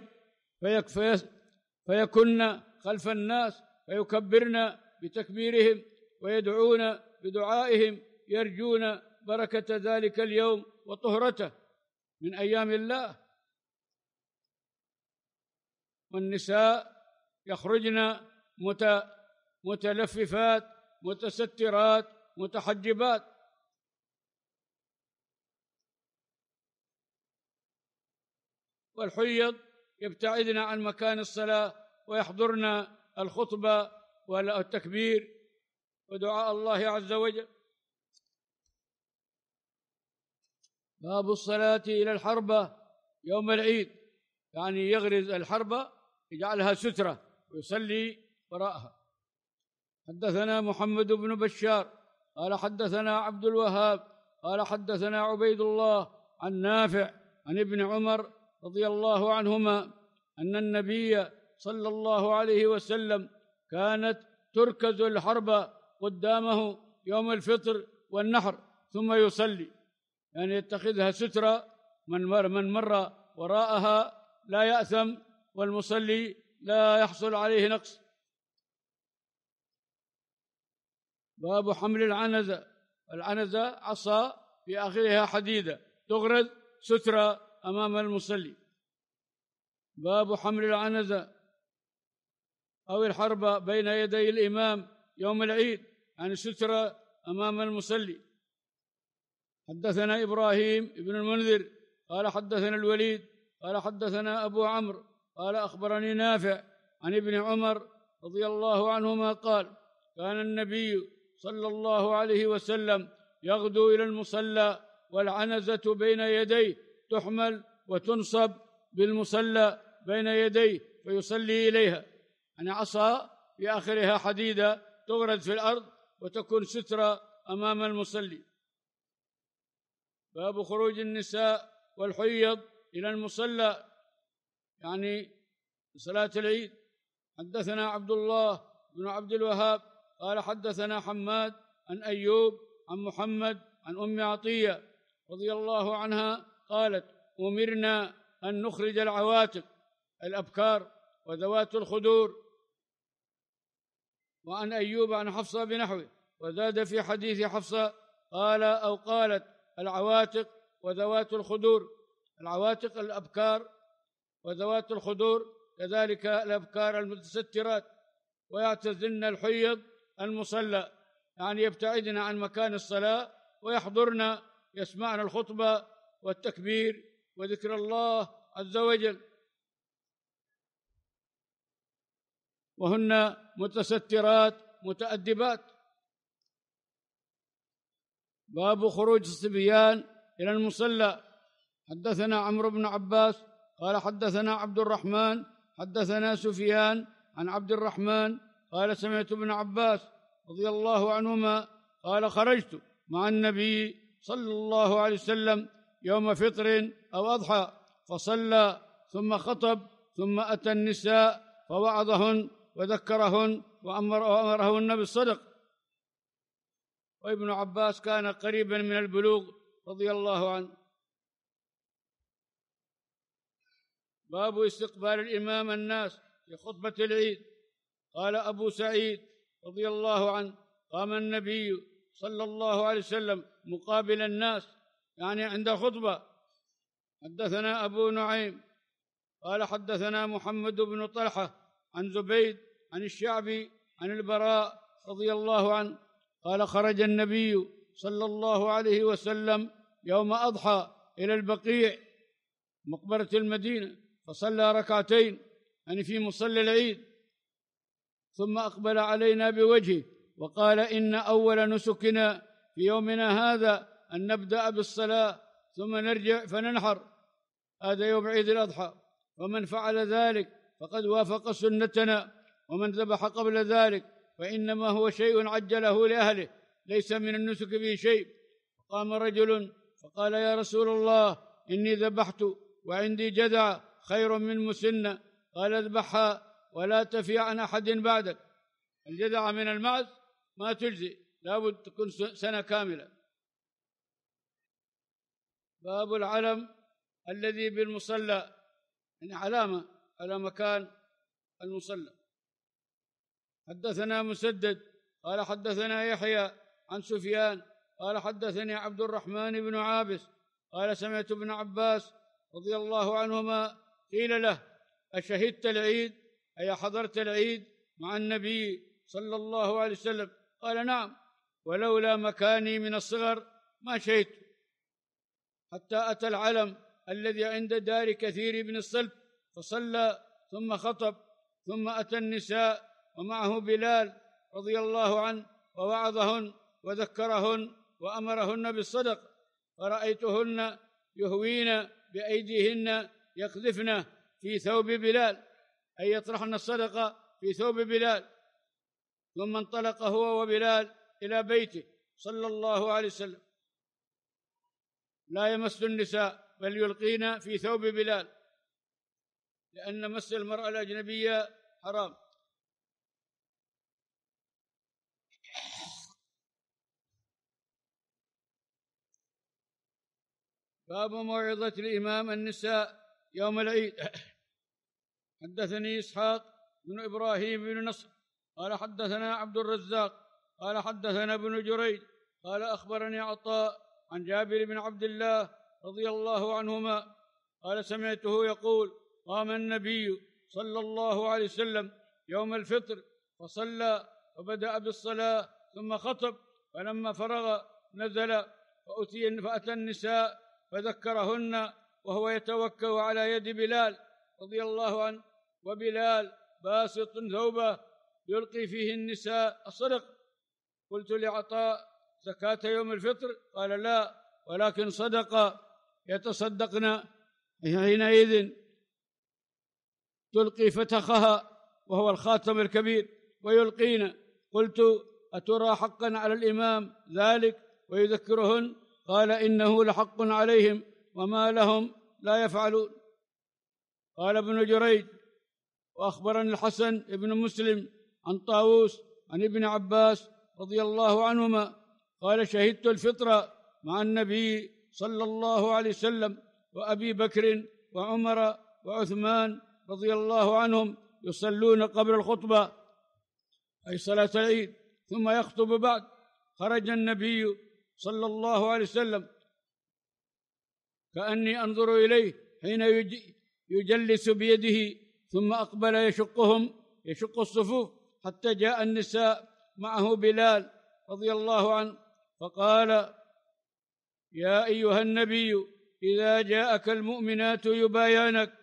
فيكفي فيكن خلف الناس فيكبرنا بتكبيرهم ويدعون بدعائهم يرجون بركة ذلك اليوم وطهرته من أيام الله والنساء يخرجن مت متلففات متسترات متحجبات والحيض يبتعدن عن مكان الصلاة ويحضرن الخطبة والتكبير ودعاء الله عز وجل باب الصلاة إلى الحربة يوم العيد يعني يغرز الحربة يجعلها سترة ويصلي وراءها حدثنا محمد بن بشار قال حدثنا عبد الوهاب قال حدثنا عبيد الله عن نافع عن ابن عمر رضي الله عنهما أن النبي صلى الله عليه وسلم كانت تركز الحرب قدامه يوم الفطر والنحر ثم يصلي يعني يتخذها سترة من مر, من مر وراءها لا يأثم والمصلي لا يحصل عليه نقص باب حمل العنزة العنزة عصا في آخرها حديدة تغرز سترة أمام المصلي باب حمل العنزة أو الحربة بين يدي الإمام يوم العيد عن سترة أمام المصلي حدثنا إبراهيم بن المنذر قال حدثنا الوليد قال حدثنا أبو عمرو قال أخبرني نافع عن ابن عمر رضي الله عنهما قال كان النبي صلى الله عليه وسلم يغدو إلى المصلى والعنزة بين يديه تحمل وتنصب بالمصلى بين يديه فيصلي إليها أن عصا في آخرها حديدة تغرز في الأرض وتكون سترة أمام المصلي باب خروج النساء والحيض إلى المصلى يعني صلاة العيد حدثنا عبد الله بن عبد الوهاب قال حدثنا حماد عن أيوب عن محمد عن أم عطية رضي الله عنها قالت أمرنا أن نخرج العواتق الأبكار وذوات الخدور وعن أيوب عن حفصة بنحوه وزاد في حديث حفصة قال أو قالت العواتق وذوات الخدور العواتق الأبكار وذوات الخدور كذلك الأبكار المتسترات ويعتزلن الحيض المصلى يعني يبتعدن عن مكان الصلاة ويحضرن يسمعن الخطبة والتكبير وذكر الله عز وجل وهن متسترات متأدبات باب خروج الصبيان إلى المصلى حدثنا عمرو بن عباس قال حدثنا عبد الرحمن حدثنا سفيان عن عبد الرحمن قال سمعت ابن عباس رضي الله عنهما قال خرجت مع النبي صلى الله عليه وسلم يوم فطر او اضحى فصلى ثم خطب ثم اتى النساء فوعظهن وذكرهن وامر وامرهن بالصدق وابن عباس كان قريبا من البلوغ رضي الله عنه باب استقبال الإمام الناس في خطبة العيد قال أبو سعيد رضي الله عنه قام النبي صلى الله عليه وسلم مقابل الناس يعني عند خطبة حدثنا أبو نعيم قال حدثنا محمد بن طلحة عن زبيد عن الشعبي عن البراء رضي الله عنه قال خرج النبي صلى الله عليه وسلم يوم أضحى إلى البقيع مقبرة المدينة فصلى ركعتين يعني في مصلى العيد ثم أقبل علينا بوجهه وقال إن أول نسكنا في يومنا هذا أن نبدأ بالصلاة ثم نرجع فننحر هذا يوم عيد الأضحى ومن فعل ذلك فقد وافق سنتنا ومن ذبح قبل ذلك فإنما هو شيء عجله لأهله ليس من النسك به شيء قام رجل فقال يا رسول الله إني ذبحت وعندي جذع خير من مسنة قال اذبحها ولا تفي عن أحد بعدك الجذعة من المعز ما تجزي لابد تكون سنة كاملة باب العلم الذي بالمصلى يعني علامة على مكان المصلى حدثنا مسدد قال حدثنا يحيى عن سفيان قال حدثني عبد الرحمن بن عابس قال سمعت ابن عباس رضي الله عنهما قيل له أشهدت العيد أي حضرت العيد مع النبي صلى الله عليه وسلم قال نعم ولولا مكاني من الصغر ما شهدت حتى أتى العلم الذي عند دار كثير بن الصلب فصلى ثم خطب ثم أتى النساء ومعه بلال رضي الله عنه ووعظهن وذكرهن وأمرهن بالصدق فرأيتهن يهوين بأيديهن يقذفنا في ثوب بلال أي يطرحن الصدقة في ثوب بلال ثم انطلق هو وبلال إلى بيته صلى الله عليه وسلم لا يمس النساء بل يلقين في ثوب بلال لأن مس المرأة الأجنبية حرام باب موعظة الإمام النساء يوم العيد حدثني إسحاق بن إبراهيم بن نصر قال حدثنا عبد الرزاق قال حدثنا ابن جريج قال أخبرني عطاء عن جابر بن عبد الله رضي الله عنهما قال سمعته يقول قام النبي صلى الله عليه وسلم يوم الفطر فصلى وبدأ بالصلاة ثم خطب فلما فرغ نزل فأتي فأتى النساء فذكرهن وهو يتوكل على يد بلال رضي الله عنه وبلال باسط ثوبه يلقي فيه النساء الصدق قلت لعطاء زكاة يوم الفطر قال لا ولكن صدق يتصدقن حينئذ تلقي فتخها وهو الخاتم الكبير ويلقين قلت أترى حقا على الإمام ذلك ويذكرهن قال إنه لحق عليهم وما لهم لا يفعلون قال ابن جريج وأخبرني الحسن ابن مسلم عن طاووس عن ابن عباس رضي الله عنهما قال شهدت الفطرة مع النبي صلى الله عليه وسلم وأبي بكر وعمر وعثمان رضي الله عنهم يصلون قبل الخطبة أي صلاة العيد ثم يخطب بعد خرج النبي صلى الله عليه وسلم كأني أنظر إليه حين يجلس بيده ثم أقبل يشقهم يشق الصفوف حتى جاء النساء معه بلال رضي الله عنه فقال يا أيها النبي إذا جاءك المؤمنات يبايانك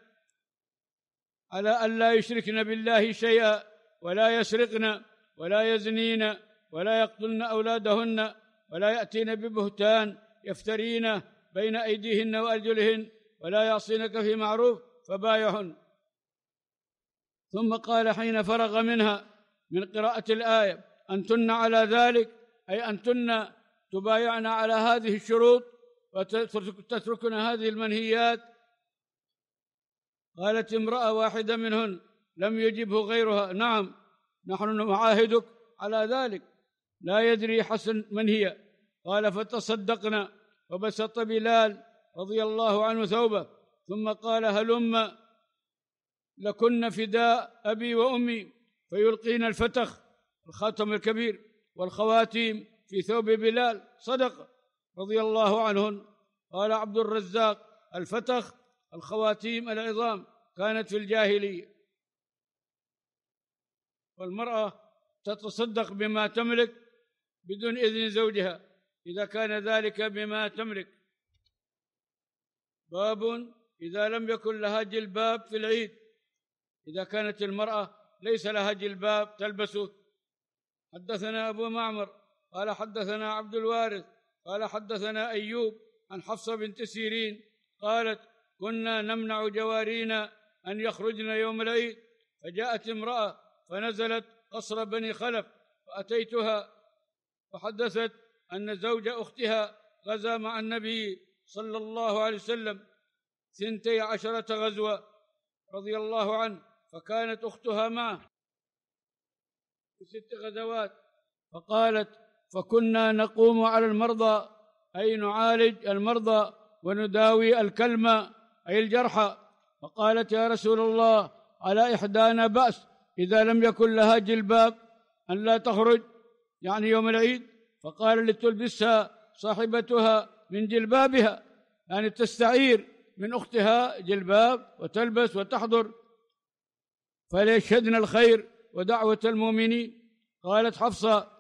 على أن لا يشركن بالله شيئا ولا يسرقن ولا يزنين ولا يقتلن أولادهن ولا يأتين ببهتان يفترينه بين أيديهن وأرجلهن ولا يعصينك في معروف فبايعهن ثم قال حين فرغ منها من قراءة الآية أنتن على ذلك أي أنتن تبايعن على هذه الشروط وتتركن هذه المنهيات قالت امرأة واحدة منهن لم يجبه غيرها نعم نحن نعاهدك على ذلك لا يدري حسن من هي قال فتصدقنا وبسط بلال رضي الله عنه ثوبه ثم قال هلم لكن فداء أبي وأمي فيلقين الفتخ الخاتم الكبير والخواتيم في ثوب بلال صدق رضي الله عنهن قال عبد الرزاق الفتخ الخواتيم العظام كانت في الجاهلية والمرأة تتصدق بما تملك بدون إذن زوجها إذا كان ذلك بما تملك باب إذا لم يكن لها جلباب في العيد إذا كانت المرأة ليس لها جلباب تلبسه حدثنا أبو معمر قال حدثنا عبد الوارث قال حدثنا أيوب عن حفصة بنت سيرين قالت كنا نمنع جوارينا أن يخرجن يوم العيد فجاءت امرأة فنزلت قصر بني خلف فأتيتها فحدثت أن زوج أختها غزا مع النبي صلى الله عليه وسلم ثنتي عشرة غزوة رضي الله عنه فكانت أختها معه في ست غزوات فقالت فكنا نقوم على المرضى أي نعالج المرضى ونداوي الكلمة أي الجرحى فقالت يا رسول الله على إحدانا بأس إذا لم يكن لها جلباب أن لا تخرج يعني يوم العيد فقال لتلبسها صاحبتها من جلبابها يعني تستعير من أختها جلباب وتلبس وتحضر فليشهدن الخير ودعوة المؤمنين قالت حفصة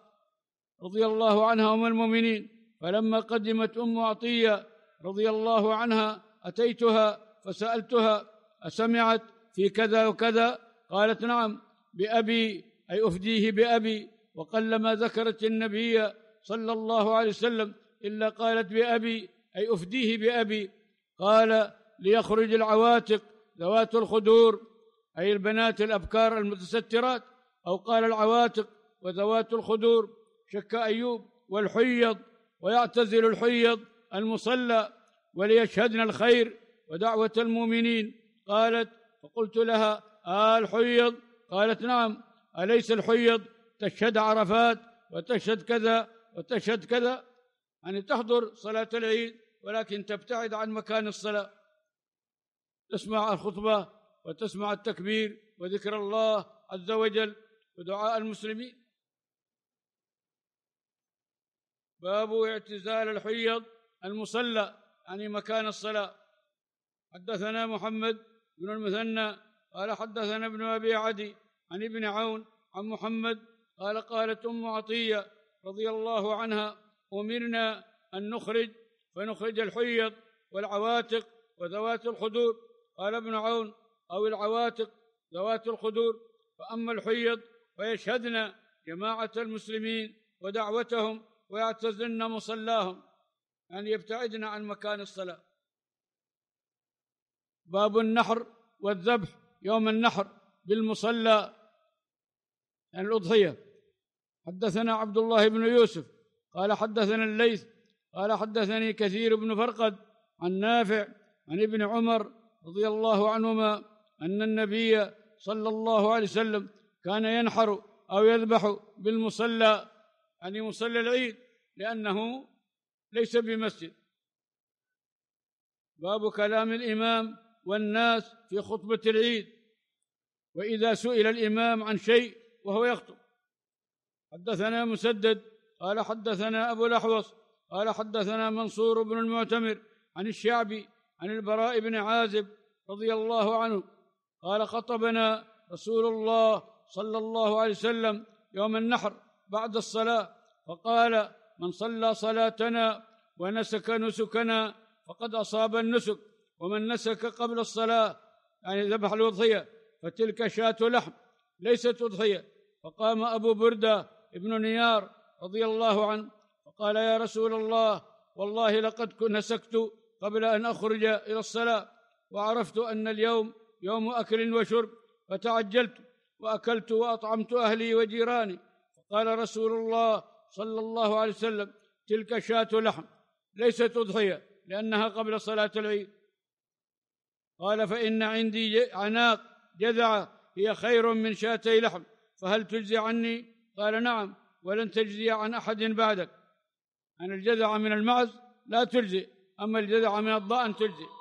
رضي الله عنها أم المؤمنين فلما قدمت أم عطية رضي الله عنها أتيتها فسألتها أسمعت في كذا وكذا قالت نعم بأبي أي أفديه بأبي وقلما ذكرت النبي صلى الله عليه وسلم إلا قالت بأبي أي أفديه بأبي قال ليخرج العواتق ذوات الخدور أي البنات الأبكار المتسترات أو قال العواتق وذوات الخدور شك أيوب والحيض ويعتزل الحيض المصلى وليشهدن الخير ودعوة المؤمنين قالت فقلت لها آه الحيض قالت نعم أليس الحيض تشهد عرفات وتشهد كذا وتشهد كذا يعني تحضر صلاة العيد ولكن تبتعد عن مكان الصلاة تسمع الخطبة وتسمع التكبير وذكر الله عز وجل ودعاء المسلمين باب اعتزال الحيض المصلى يعني مكان الصلاة حدثنا محمد بن المثنى قال حدثنا ابن أبي عدي عن ابن عون عن محمد قال قالت أم عطية رضي الله عنها أمرنا أن نخرج فنخرج الحيض والعواتق وذوات الخدور قال ابن عون أو العواتق ذوات الخدور فأما الحيض فيشهدن جماعة المسلمين ودعوتهم ويعتزلن مصلاهم أن يعني يبتعدن عن مكان الصلاة باب النحر والذبح يوم النحر بالمصلى يعني الأضحية حدثنا عبد الله بن يوسف قال حدثنا الليث قال حدثني كثير بن فرقد عن نافع عن ابن عمر رضي الله عنهما أن النبي صلى الله عليه وسلم كان ينحر أو يذبح بالمصلى يعني مصلى العيد لأنه ليس بمسجد باب كلام الإمام والناس في خطبة العيد وإذا سئل الإمام عن شيء وهو يخطب حدثنا مسدد قال حدثنا أبو الأحوص قال حدثنا منصور بن المعتمر عن الشعبي عن البراء بن عازب رضي الله عنه قال خطبنا رسول الله صلى الله عليه وسلم يوم النحر بعد الصلاة فقال من صلى صلاتنا ونسك نسكنا فقد أصاب النسك ومن نسك قبل الصلاة يعني ذبح الأضحية فتلك شاة لحم ليست أضحية فقام أبو بردة ابن نيار رضي الله عنه فقال يا رسول الله والله لقد نسكت قبل أن أخرج إلى الصلاة وعرفت أن اليوم يوم أكل وشرب فتعجلت وأكلت وأطعمت أهلي وجيراني فقال رسول الله صلى الله عليه وسلم تلك شاة لحم ليست أضحية لأنها قبل صلاة العيد قال فإن عندي عناق جذعة هي خير من شاتي لحم فهل تجزي عني قال نعم ولن تجزي عن أحد بعدك أن الجذع من المعز لا تجزي أما الجذع من الضأن تجزي